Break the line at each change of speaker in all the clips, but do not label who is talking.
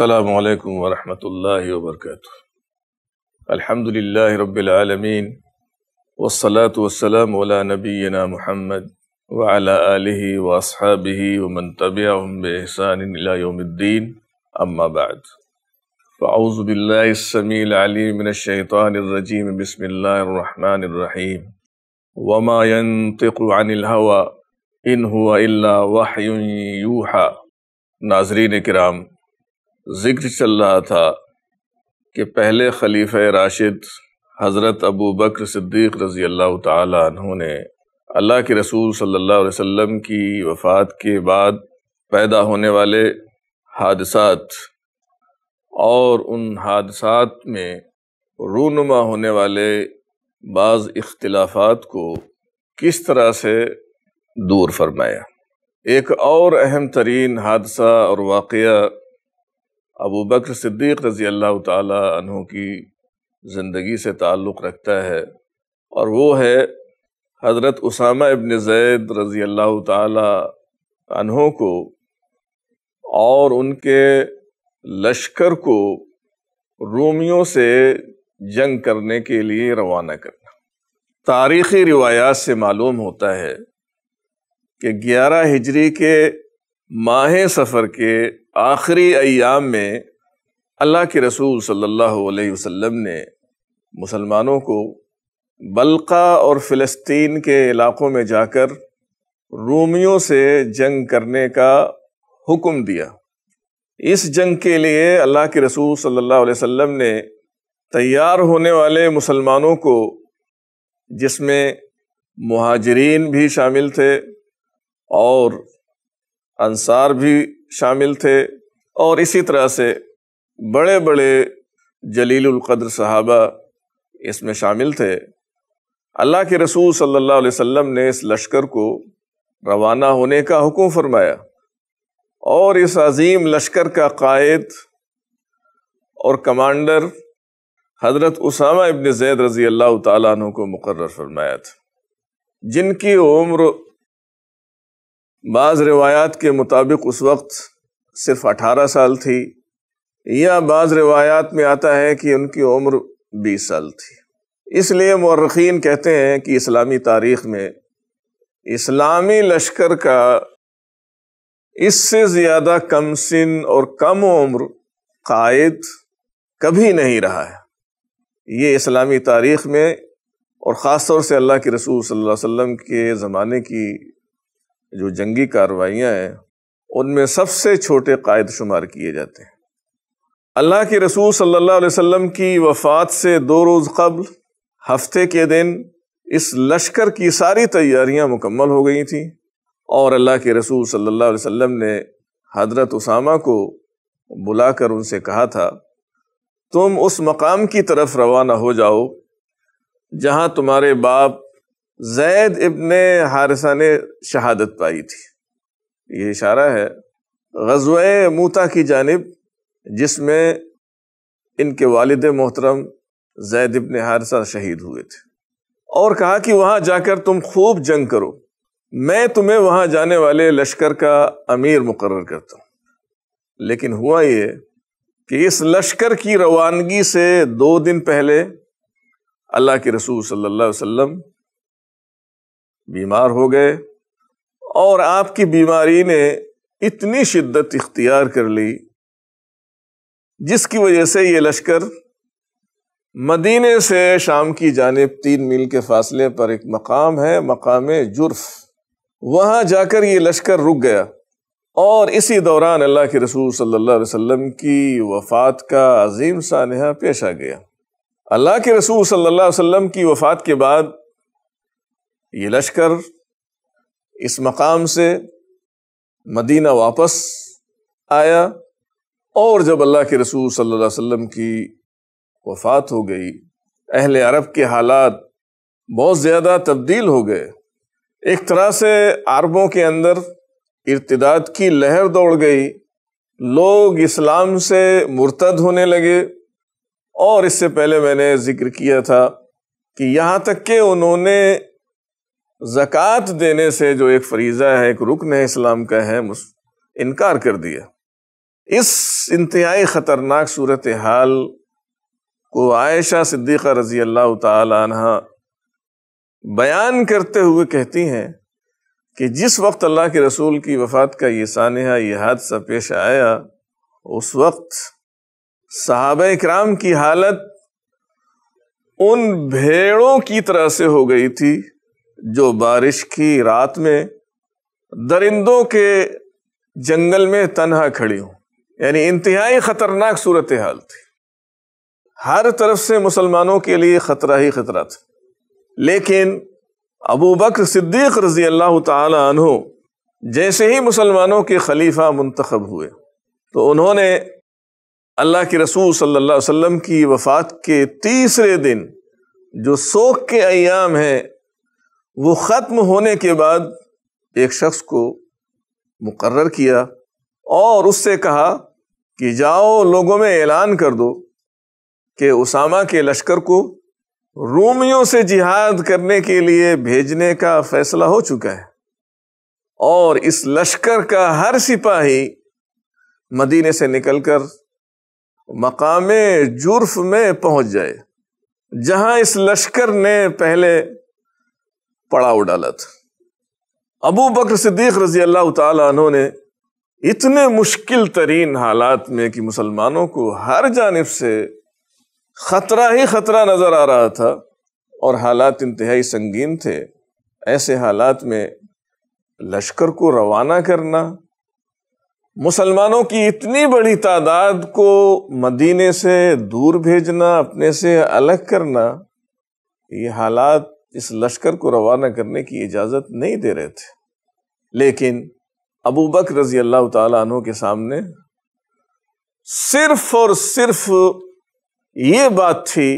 السلام عليكم ورحمة الله وبركاته الحمد لله رب العالمين والصلاة والسلام على نبينا محمد وعلى آله وأصحابه ومن تبعهم بإحسان إلى يوم الدين أما بعد فأعوذ بالله السميع العليم من الشيطان الرجيم بسم الله الرحمن الرحيم وما ينطق عن الهوى इन हुआ इल्ला वाह यूहा नाजरीन कराम ज़िक्र चल रहा था कि पहले खलीफ राशिद हज़रत अबू बकर सिद्दीक़ रज़ी अल्लाह तहों ने अल्लाह के रसूल सल्लल्लाहु अलैहि वसल्लम की वफ़ात के बाद पैदा होने वाले हादसात और उन हादसात में रूनुमा होने वाले बाज़ इख्तलाफात को किस तरह से दूर फरमाया एक और अहम तरीन हादसा और वाक़ अबू बकर सिद्दीक़ रज़ी अल्लाह तहों की ज़िंदगी से ताल्लुक़ रखता है और वो है हज़रत उसामा इबन ज़ैद रज़ी अल्लाह तहों को और उनके लश्कर को रोमियों से जंग करने के लिए रवाना करना तारीख़ी रिवायात से मालूम होता है कि ग्यारह हिजरी के माह सफ़र के आखिरी अयाम में अल्लाह के रसूल सल्लल्लाहु अलैहि वसल्लम ने मुसलमानों को बलका और फ़िलिस्तीन के इलाक़ों में जाकर रोमियों से जंग करने का हुक्म दिया इस जंग के लिए अल्लाह के रसूल सल्लल्लाहु अलैहि वसल्लम ने तैयार होने वाले मुसलमानों को जिसमें महाजरीन भी शामिल थे और अंसार भी शामिल थे और इसी तरह से बड़े बड़े जलीलकद्र साहबा इसमें शामिल थे अल्लाह के रसूल सल्लल्लाहु अलैहि वसल्लम ने इस लश्कर को रवाना होने का हुक्म फरमाया और इस अजीम लश्कर का कायद और कमांडर हज़रत उसामा इबन जैद रज़ी अल्लाह तु को मुकर फरमाया था जिनकी उम्र बाज़ रवायात के मुताबिक उस वक्त सिर्फ अठारह साल थी या बाज़ रवायात में आता है कि उनकी उम्र बीस साल थी इसलिए मौरखीन कहते हैं कि इस्लामी तारीख़ में इस्लामी लश्कर का इससे ज़्यादा कम सिन और कम उम्र कायद कभी नहीं रहा है ये इस्लामी तारीख़ में और ख़ास तौर से अल्लाह के रसूल सल्लल्लाहु अलैहि वसल्लम के ज़माने की जो जंगी कार्रवाइयाँ हैं उनमें सबसे छोटे कायद शुमार किए जाते हैं अल्लाह के रसूल सल्लल्लाहु अलैहि वसल्लम की वफ़ात से दो रोज़ कबल हफ्ते के दिन इस लश्कर की सारी तैयारियां मुकम्मल हो गई थी और अल्लाह के रसूल सल्लल्लाहु अलैहि वसल्लम ने हजरत उसामा को बुलाकर उनसे कहा था तुम उस मकाम की तरफ रवाना हो जाओ जहां तुम्हारे बाप जैद इबन हारसा ने शहादत पाई थी ये इशारा है गजव मूता की जानब जिसमें इनके वालद मोहतरम जैद इबन हारसा शहीद हुए थे और कहा कि वहाँ जाकर तुम खूब जंग करो मैं तुम्हें वहाँ जाने वाले लश्कर का अमीर मुकर करता हूँ लेकिन हुआ ये कि इस लश्कर की रवानगी से दो दिन पहले अल्लाह के रसूल सल्लल्लाहु अलैहि वसल्लम बीमार हो गए और आपकी बीमारी ने इतनी शिद्दत इख्तियार कर ली जिसकी वजह से ये लश्कर मदीने से शाम की जानेब तीन मील के फासले पर एक मकाम है मकाम जुर्फ वहाँ जाकर ये लश्कर रुक गया और इसी दौरान अल्लाह के रसूल सल्लल्लाहु अलैहि वसल्लम की वफ़ात का अजीम सानहा पेश आ गया अल्लाह के रसूल सल्लल्लाहु अलैहि वसल्लम की वफ़ात के बाद ये लश्कर इस मकाम से मदीना वापस आया और जब अल्लाह के रसूल सल्लल्लाहु अलैहि वसल्लम की वफ़ात हो गई अहल अरब के हालात बहुत ज़्यादा तब्दील हो गए एक तरह से अरबों के अंदर इर्तदाद की लहर दौड़ गई लोग इस्लाम से मुर्तद होने लगे और इससे पहले मैंने ज़िक्र किया था कि यहाँ तक के उन्होंने ज़क़़त देने से जो एक फरीज़ा है एक रुकन है इस्लाम का है इनकार कर दिया इस इंतहाई ख़तरनाक सूरत हाल को आयशा सिद्दीक़ा रज़ी अल्लाह तह बयान करते हुए कहती हैं कि जिस वक्त अल्लाह के रसूल की वफ़ात का ये सानह ये हादसा पेश आया उस वक्त साहब कराम की हालत उन भेड़ों की तरह से हो गई थी जो बारिश की रात में दरिंदों के जंगल में तनहा खड़ी हूँ यानी इंतहाई ख़तरनाक सूरत हाल थी हर तरफ से मुसलमानों के लिए ख़तरा ही ख़तरा था लेकिन अबू बकर सिद्दीक रजी अल्लाह तु जैसे ही मुसलमानों के खलीफा मुंतखब हुए तो उन्होंने अल्लाह के रसूल सल्लल्लाहु अलैहि वसल्लम की वफ़ात के तीसरे दिन जो शोक के अयाम हैं वो ख़त्म होने के बाद एक शख्स को मुकर्र किया और उससे कहा कि जाओ लोगों में ऐलान कर दो कि उसामा के लश्कर को रूमियों से जिहाद करने के लिए भेजने का फैसला हो चुका है और इस लश्कर का हर सिपाही मदीने से निकलकर मकाम जुर्फ में पहुंच जाए जहां इस लश्कर ने पहले पड़ाव डाला था अबू बकर सिद्दीक रजी अल्लाह तु ने इतने मुश्किल तरीन हालात में कि मुसलमानों को हर जानब से खतरा ही खतरा नज़र आ रहा था और हालात इंतहाई संगीन थे ऐसे हालात में लश्कर को रवाना करना मुसलमानों की इतनी बड़ी तादाद को मदीने से दूर भेजना अपने से अलग करना ये हालात इस लश्कर को रवाना करने की इजाज़त नहीं दे रहे थे लेकिन अबू बकर रजी अल्लाह तु के सामने सिर्फ और सिर्फ ये बात थी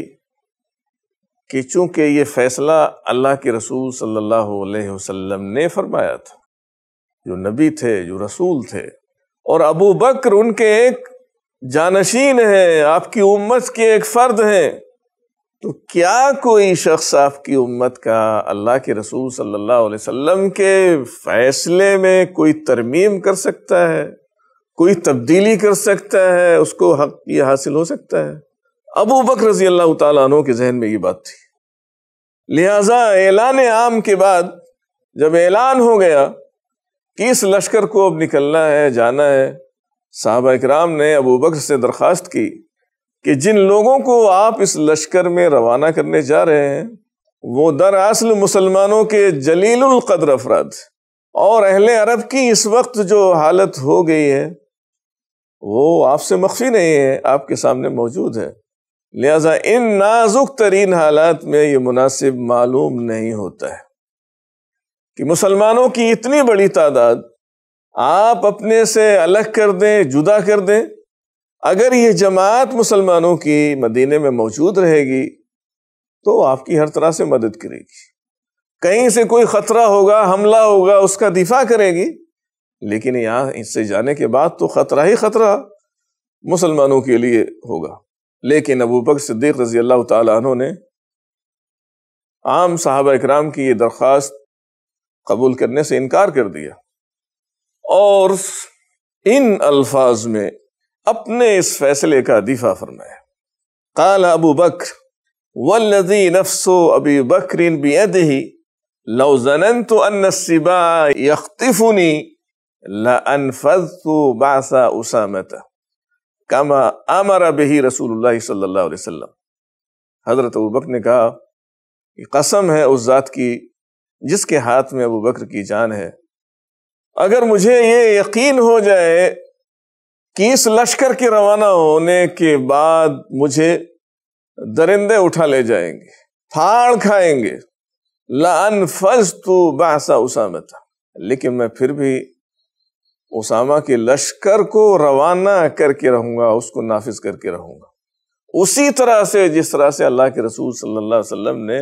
कि चूंकि ये फैसला अल्लाह के रसूल सल्लल्लाहु अलैहि वसल्लम ने फरमाया था जो नबी थे जो रसूल थे और अबू बकर उनके एक जानशीन हैं आपकी उम्मत के एक फ़र्द हैं तो क्या कोई शख्स आपकी उम्मत का अल्लाह के रसूल सल्लल्लाहु अलैहि वसल्लम के फैसले में कोई तरमीम कर सकता है कोई तब्दीली कर सकता है उसको हक ये हासिल हो सकता है अबू बकर रजी अल्लाह तु के जहन में ये बात थी लिहाजा ऐलान आम के बाद जब ऐलान हो गया कि इस लश्कर को अब निकलना है जाना है साहबा इकराम ने अबू बकर से दरख्वास्त की कि जिन लोगों को आप इस लश्कर में रवाना करने जा रहे हैं वो दरअसल मुसलमानों के जलील कदर अफराद और अहल अरब की इस वक्त जो हालत हो गई है वो आपसे मख्फी नहीं है आपके सामने मौजूद है लिहाजा इन नाजुक तरीन हालात में ये मुनासिब मालूम नहीं होता है कि मुसलमानों की इतनी बड़ी तादाद आप अपने से अलग कर दें जुदा कर दें अगर ये जमात मुसलमानों की मदीने में मौजूद रहेगी तो आपकी हर तरह से मदद करेगी कहीं से कोई ख़तरा होगा हमला होगा उसका दिफा करेगी लेकिन यहाँ इससे जाने के बाद तो ख़तरा ही ख़तरा मुसलमानों के लिए होगा लेकिन अबू बकर सिद्दीक रजी अल्लाह तु ने आम साहब इकराम की ये दरख्वास्त कबूल करने से इनकार कर दिया और इन अल्फाज में अपने इस फैसले का दीफा फरमाया काल अबू बकर वल्लजी नफ्सो अबी बकरिन बेदही लौजनन तो अनसिबा यख्तिफुनी लनफु बासा कमा बही रसूल सल्ला हज़रत अबू बकर ने कहा कि कसम है उस ज़ात की जिसके हाथ में अबू बकर की जान है अगर मुझे ये यकीन हो जाए कि इस लश्कर के रवाना होने के बाद मुझे दरिंदे उठा ले जाएंगे फाड़ खाएंगे लान फज तो बासा उसामा था लेकिन मैं फिर भी उसामा के लश्कर को रवाना करके रहूंगा उसको नाफिज करके रहूंगा उसी तरह से जिस तरह से अल्लाह के रसूल सल्लल्लाहु अलैहि वसल्लम ने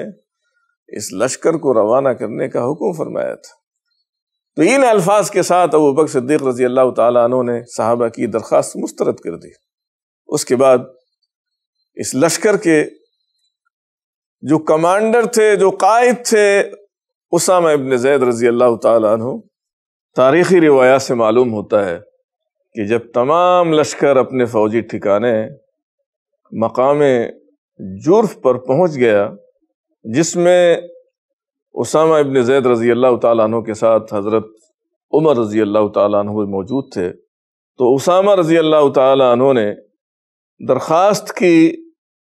इस लश्कर को रवाना करने का हुक्म फरमाया था तो इन अल्फाज के साथ अबू बक सिद्दीक रजी अल्लाह तु ने साहबा की दरख्वास्त मुस्तरद कर दी उसके बाद इस लश्कर के जो कमांडर थे जो कायद थे उसामा इबन जैद रजी अल्लाह तु तारीख़ी रिवाया से मालूम होता है कि जब तमाम लश्कर अपने फौजी ठिकाने मकाम जुर्फ पर पहुंच गया जिसमें उसामा इबन जैद रज़ी अल्लाह तु के साथ हज़रत उमर रज़ी अल्लाह तु मौजूद थे तो उसामा रज़ी अल्लाह तु ने दरख्वास्त की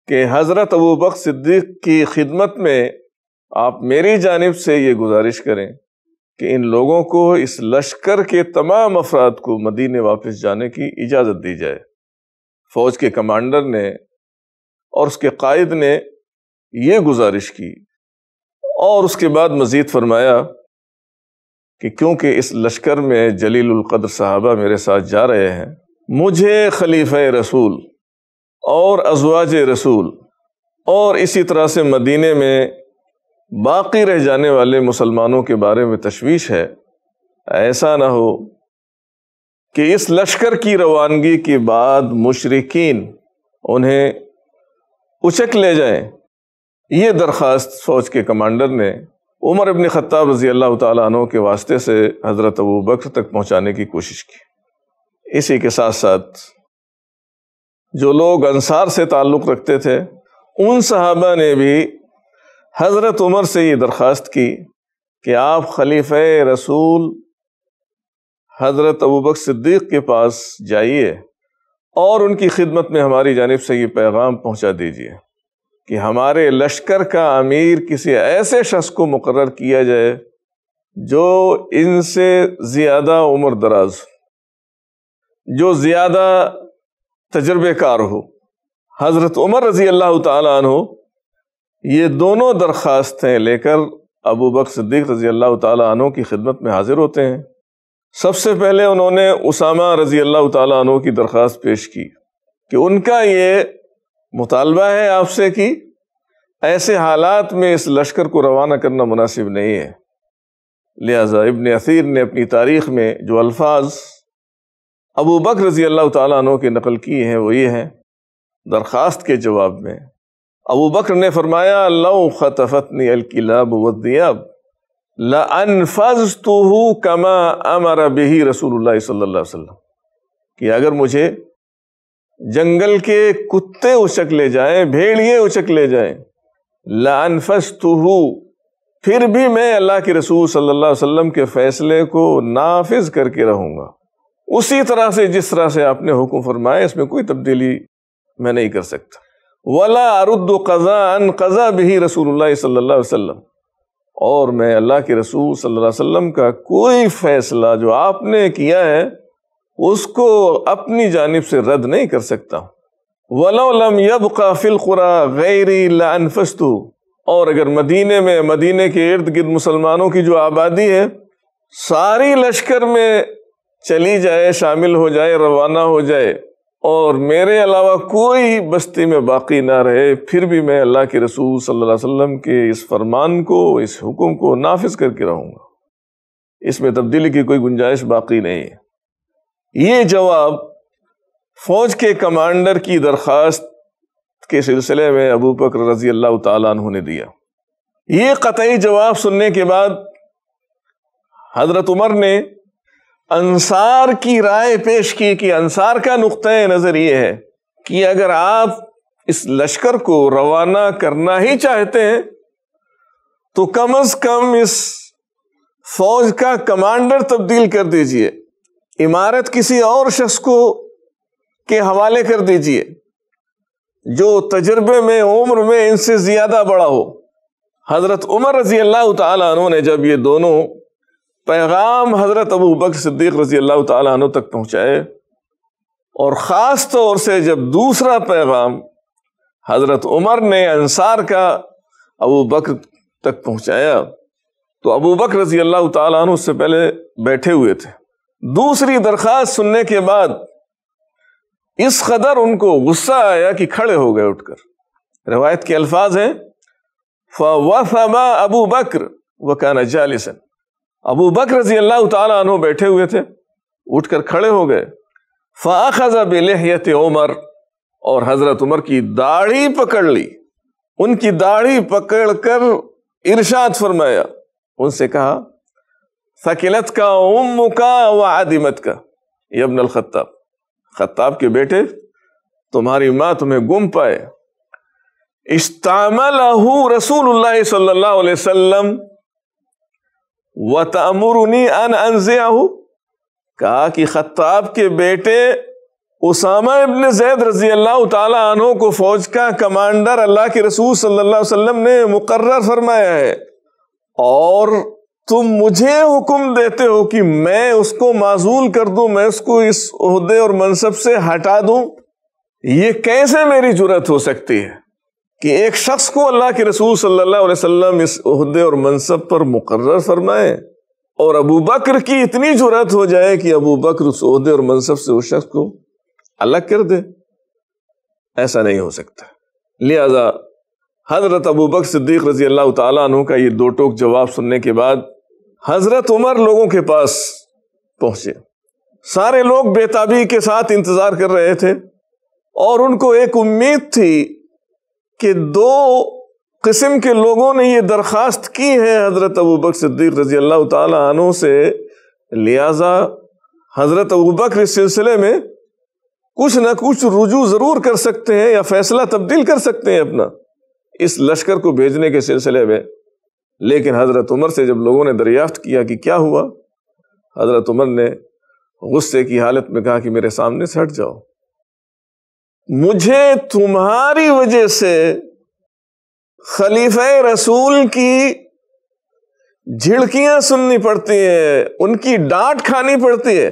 कि हज़रत अबू सिद्दीक की खिदमत में आप मेरी जानब से ये गुजारिश करें कि इन लोगों को इस लश्कर के तमाम अफराद को मदीने वापस जाने की इजाज़त दी जाए फ़ौज के कमांडर ने और उसके कायद ने यह गुजारिश की और उसके बाद मज़ीद फरमाया कि क्योंकि इस लश्कर में जलीलकद्र साहबा मेरे साथ जा रहे हैं मुझे खलीफ़ रसूल और अजवाज रसूल और इसी तरह से मदीने में बाकी रह जाने वाले मुसलमानों के बारे में तशवीश है ऐसा ना हो कि इस लश्कर की रवानगी के बाद मुशरकिन उन्हें उचक ले जाएं ये दरख्वास्त फ़ौज के कमांडर ने उमर अबन ख़त्ताब रज़ी अल्लाह तु के वास्ते से हज़रत अबू बकर तक पहुँचाने की कोशिश की इसी के साथ साथ जो लोग अंसार से ताल्लुक़ रखते थे उन सहाबा ने भी हज़रत उमर से ये दरख्वास्त की कि आप खलीफ़ रसूल हज़रत अबू बकर सिद्दीक़ के पास जाइए और उनकी खिदमत में हमारी जानब से ये पैगाम पहुँचा दीजिए कि हमारे लश्कर का अमीर किसी ऐसे शख्स को मुकर किया जाए जो इनसे ज़्यादा उम्र दराज हो जो ज़्यादा तजर्बेकार हो हज़रत उमर रज़ी अल्लाह हो ये दोनों दरख्वास्तें लेकर अबू बक सिद्दीक रज़ी अल्लाह तु की खिदमत में हाज़िर होते हैं सबसे पहले उन्होंने उसामा रज़ी अल्लाह तनों की दरख्वास्त पेश की कि उनका ये मुतालबा है आपसे कि ऐसे हालात में इस लश्कर को रवाना करना मुनासिब नहीं है लिहाजा इबन असीर ने अपनी तारीख में जो अल्फाज अबू बकर रजी अल्लाह तु के नकल किए हैं वो ये हैं दरख्वास्त के जवाब में अबू बकर ने फरमाया लऊ ख़तफ़तनी अलकिलाब वदियाब कमा अमर बही रसूल सल्ला वसम कि अगर मुझे जंगल के कुत्ते उचक ले जाए भेड़िए उचक ले जाए लानफस फिर भी मैं अल्लाह के रसूल सल्लल्लाहु अलैहि वसल्लम के फैसले को नाफिज करके रहूँगा उसी तरह से जिस तरह से आपने हुक्म फरमाया इसमें कोई तब्दीली मैं नहीं कर सकता वला अरुद्द कज़ान कज़ा भी रसूल सल्ला वसम और मैं अल्लाह के रसूल सल्ला वसम का कोई फैसला जो आपने किया है उसको अपनी जानब से रद्द नहीं कर सकता वलम यब काफिल खुरा गैरी लानफस्तु और अगर मदीने में मदीने के इर्द गिर्द मुसलमानों की जो आबादी है सारी लश्कर में चली जाए शामिल हो जाए रवाना हो जाए और मेरे अलावा कोई बस्ती में बाकी ना रहे फिर भी मैं अल्लाह के रसूल सल्लल्लाहु अलैहि वसल्लम के इस फरमान को इस हुक्म को नाफिज करके रहूँगा इसमें तब्दीली की कोई गुंजाइश बाकी नहीं है ये जवाब फौज के कमांडर की दरख्वास्त के सिलसिले में अबू बकर रजी अल्लाह तु ने दिया ये कतई जवाब सुनने के बाद हजरत उमर ने अंसार की राय पेश की कि अंसार का नुकतः नज़र ये है कि अगर आप इस लश्कर को रवाना करना ही चाहते हैं तो कम अज कम इस फौज का कमांडर तब्दील कर दीजिए इमारत किसी और शख्स को के हवाले कर दीजिए जो तजर्बे में उम्र में इनसे ज़्यादा बड़ा हो हज़रत उमर रज़ी अल्लाह तु ने जब ये दोनों पैगाम हज़रत अबू बक सिद्दीक़ रज़ी अल्लाह तु तक पहुँचाए और ख़ास तौर से जब दूसरा पैगाम हज़रत उमर ने अंसार का अबू बकर तक पहुँचाया तो अबू बकर रज़ी अल्लाह तु उससे पहले बैठे हुए थे दूसरी दरख्वास्त सुनने के बाद इस कदर उनको गुस्सा आया कि खड़े हो गए उठकर रवायत के अल्फाज हैं फमा अबू बकर वकाना जालिसन अबू बकर रजी अल्लाह तु बैठे हुए थे उठकर खड़े हो गए फ़ाखजा बेलहत उमर और हज़रत उमर की दाढ़ी पकड़ ली उनकी दाढ़ी पकड़कर कर इर्शाद फरमाया उनसे कहा सकिलत का उम का व आदिमत का यबन अबन खत्ताब खत्ताब के बेटे तुम्हारी माँ तुम्हें गुम पाए इस्तामलहू रसूल सल्लल्लाहु अलैहि वसल्लम व तमुरनी अन अनजियाहू कहा कि खत्ताब के बेटे उसामा इबन जैद रजी अल्लाह तु को फौज का कमांडर अल्लाह के रसूल सल्लल्लाहु अलैहि वसल्लम ने मुकर्र फरमाया है और तुम मुझे हुक्म देते हो कि मैं उसको माजूल कर दूं मैं उसको इस अहदे और मनसब से हटा दूं ये कैसे मेरी जरूरत हो सकती है कि एक शख्स को अल्लाह के रसूल सल्लल्लाहु अलैहि वसल्लम इस अहदे और मनसब पर मुकर्र फरमाए और अबू बकर की इतनी जरूरत हो जाए कि अबू बकर उस उहदे और मनसब से उस शख्स को अलग कर दे ऐसा नहीं हो सकता लिहाजा हजरत अबू बकर सिद्दीक रजी अल्लाह तु का ये दो टोक जवाब सुनने के बाद हजरत उमर लोगों के पास पहुंचे सारे लोग बेताबी के साथ इंतजार कर रहे थे और उनको एक उम्मीद थी कि दो किस्म के लोगों ने यह दरख्वास्त की है हजरत अबू बकर सिद्दीक रजी अल्लाह तनों से लिहाजा हजरत अबू बकर इस सिलसिले में कुछ ना कुछ रुजू ज़रूर कर सकते हैं या फैसला तब्दील कर सकते हैं अपना इस लश्कर को भेजने के सिलसिले में लेकिन हज़रत उमर से जब लोगों ने दरियाफ्त किया कि क्या हुआ हज़रत उमर ने गुस्से की हालत में कहा कि मेरे सामने से हट जाओ मुझे तुम्हारी वजह से खलीफ रसूल की झिड़कियां सुननी पड़ती हैं उनकी डांट खानी पड़ती है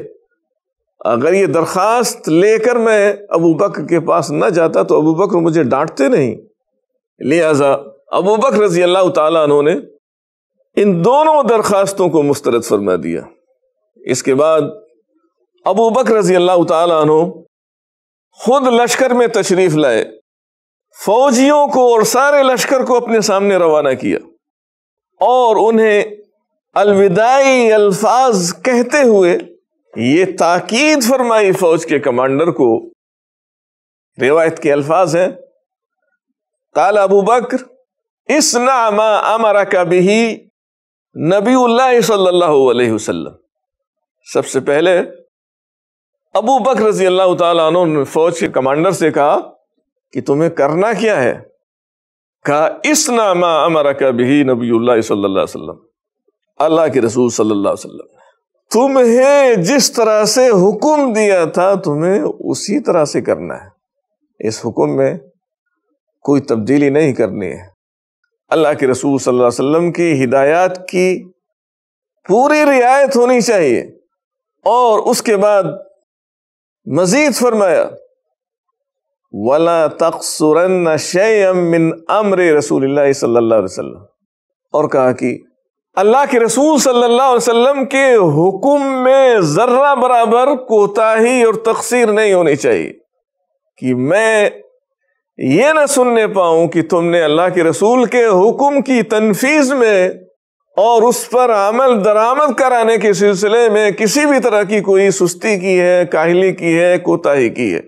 अगर ये दरख्वास्त लेकर मैं अबू बकर के पास न जाता तो अबू बकर मुझे डांटते नहीं लिहाजा अबू बकर रजी अल्लाह तला उन्होंने इन दोनों दरखास्तों को मुस्तरद फरमा दिया इसके बाद अबू बकर रजी अल्लाह तु खुद लश्कर में तशरीफ लाए फौजियों को और सारे लश्कर को अपने सामने रवाना किया और उन्हें अलविदाई अल्फाज कहते हुए ये ताकीद फरमाई फौज के कमांडर को रिवायत के अल्फाज हैं काला अबू बकर इस नामा अमरा का भी नबी सल्लल्लाहु वसल्लम सबसे पहले अबू बकर रजी अल्लाह तु ने फौज के कमांडर से कहा कि तुम्हें करना क्या है कहा इस नामा अमर कभी नबी वसल्लम अल्लाह के रसूल सल्लल्लाहु अलैहि वसल्लम तुम्हें जिस तरह से हुक्म दिया था तुम्हें उसी तरह से करना है इस हुक्म में कोई तब्दीली नहीं करनी है अल्लाह के रसूल सल्लल्लाहु अलैहि वसल्लम की हिदायत की पूरी रियायत होनी चाहिए और उसके बाद मजीद फरमाया वला तकसुरन मिन अमर रसूल सल्लल्लाहु अलैहि वसल्लम और कहा कि अल्लाह के रसूल सल्लल्लाहु अलैहि वसल्लम के हुक्म में ज़र्रा बराबर कोताही और तकसीर नहीं होनी चाहिए कि मैं ये ना सुनने पाऊं कि तुमने अल्लाह के रसूल के हुक्म की तनफीज में और उस पर अमल दरामद कराने के सिलसिले में किसी भी तरह की कोई सुस्ती की है काहली की है कोताही की है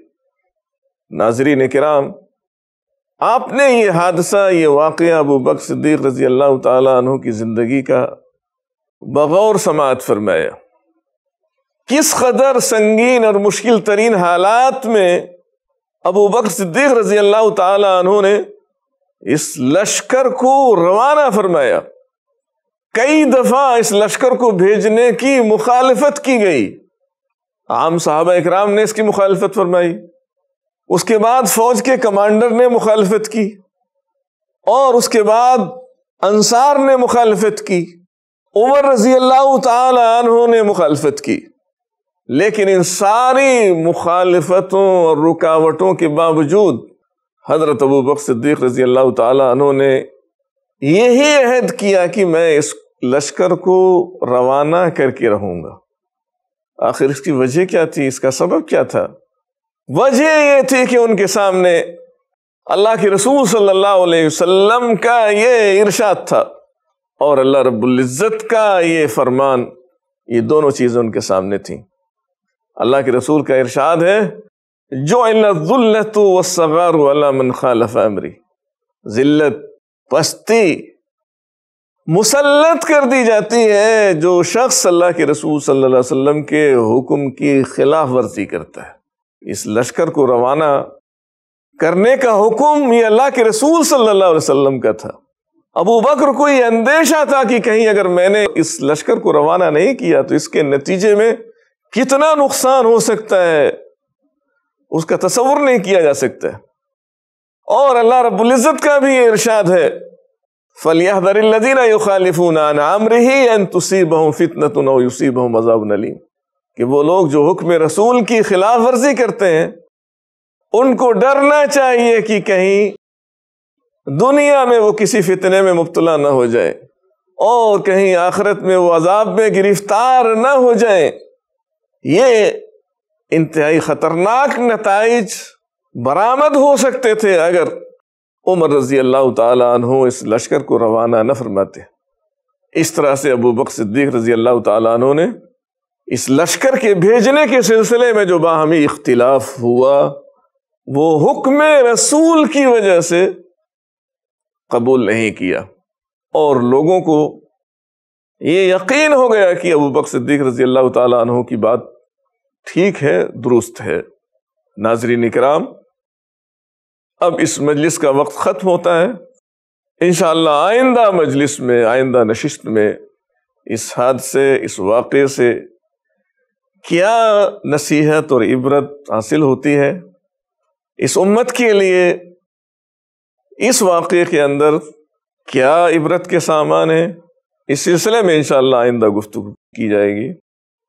नाजरीन कराम आपने ये हादसा ये वाक़ अबू बक सिद्दीक रजी अल्लाह तु की ज़िंदगी का बगौर समात फरमाया किस कदर संगीन और मुश्किल तरीन हालात में अबू बकर सिद्दीक रजी अल्लाह तु ने इस लश्कर को रवाना फरमाया कई दफा इस लश्कर को भेजने की मुखालफत की गई आम साहब इकराम ने इसकी मुखालफत फरमाई उसके बाद फौज के कमांडर ने मुखालफत की और उसके बाद अंसार ने मुखालफत की उमर रजी अल्लाह तु ने मुखालफत की लेकिन इन सारी मुखालफतों और रुकावटों के बावजूद हजरत अबू बक सिद्दीक रजी अल्लाह तु ने यही अहद किया कि मैं इस लश्कर को रवाना करके रहूँगा आखिर इसकी वजह क्या थी इसका सबब क्या था वजह यह थी कि उनके सामने अल्लाह के रसूल सल्लल्लाहु अलैहि वसल्लम का ये इरशाद था और अल्लाह रब्बुल इज़्ज़त का ये फरमान ये दोनों चीज़ें उनके सामने थीं अल्लाह के रसूल का इरशाद है जो तो जिल्लत पस्ती मुसलत कर दी जाती है जो शख्स अल्लाह के रसूल सल्लल्लाहु अलैहि वसल्लम के हुक्म की खिलाफ वर्जी करता है इस लश्कर को रवाना करने का हुक्म ये अल्लाह के रसूल सल्लल्लाहु अलैहि वसल्लम का था अबू बकर को यह अंदेशा था कि कहीं अगर मैंने इस लश्कर को रवाना नहीं किया तो इसके नतीजे में कितना नुकसान हो सकता है उसका तस्वर नहीं किया जा सकता और अल्लाह रबुल्जत का भी ये इरशाद है फलियादरीना युखालिफून आमरही एन तुसीब फितनत यूसीब मजाब नलीम कि वो लोग जो हुक्म रसूल की खिलाफ वर्जी करते हैं उनको डरना चाहिए कि कहीं दुनिया में वो किसी फितने में मुबतला ना हो जाए और कहीं आखिरत में वो अजाब में गिरफ्तार ना हो जाए ये इंतहाई ख़तरनाक नतज बरामद हो सकते थे अगर उमर रजी अल्लाह तु इस लश्कर को रवाना न फरमाते इस तरह से अबू बक सिद्दीक रजी अल्लाह तु ने इस लश्कर के भेजने के सिलसिले में जो बाहमी इख्तिलाफ हुआ वो हुक्म रसूल की वजह से कबूल नहीं किया और लोगों को ये यकीन हो गया कि अबू बक सिद्दीक रजी अल्लाह तु की बात ठीक है दुरुस्त है नाजरीन कराम अब इस मजलिस का वक्त ख़त्म होता है इन आइंदा मजलिस में आइंदा नशिस्त में इस हादसे इस वाक़े से क्या नसीहत और इबरत हासिल होती है इस उम्मत के लिए इस वाक़े के अंदर क्या इबरत के सामान है इस सिलसिले में इन आइंदा गुफ्तु की जाएगी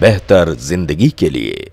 बेहतर जिंदगी के लिए